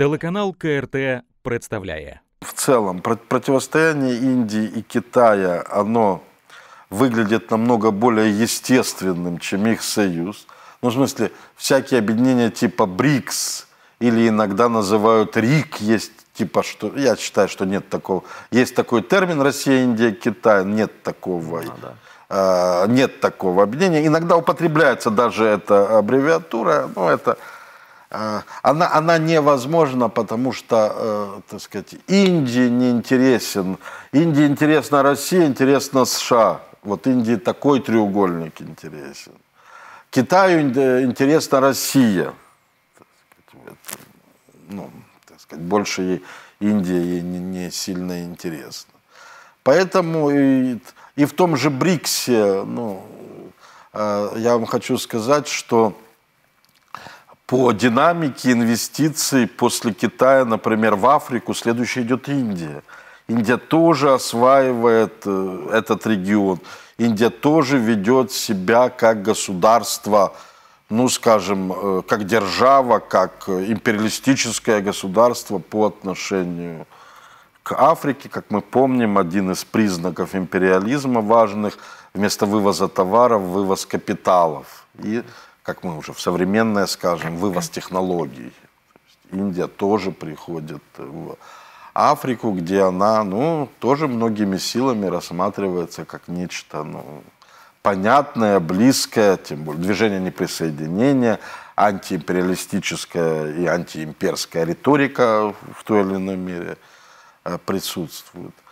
Телеканал КРТ представляет. В целом противостояние Индии и Китая, оно выглядит намного более естественным, чем их союз. Ну, в смысле, всякие объединения типа БРИКС или иногда называют РИК, есть типа что я считаю, что нет такого. Есть такой термин Россия, Индия, Китай, нет такого. Ну, да. А, нет такого объединения. Иногда употребляется даже эта аббревиатура, но это а, она, она невозможна, потому что, э, так сказать, Индии не интересен. Индии интересна Россия, интересна США. Вот Индии такой треугольник интересен. Китаю э, интересна Россия. Сказать, ну, так сказать, больше ей, Индия ей не, не сильно интересна. Поэтому и, и в том же БРИКСе, ну, э, я вам хочу сказать, что по динамике инвестиций после Китая, например, в Африку, следующая идет Индия. Индия тоже осваивает э, этот регион. Индия тоже ведет себя как государство, ну, скажем, э, как держава, как э, империалистическое государство по отношению к Африке. Как мы помним, один из признаков империализма важных – вместо вывоза товаров – вывоз капиталов. И как мы уже в современное скажем, вывоз технологий. Индия тоже приходит в Африку, где она, ну, тоже многими силами рассматривается как нечто, ну, понятное, близкое, тем более движение неприсоединения, антиимпериалистическая и антиимперская риторика в той или иной мере э, присутствует.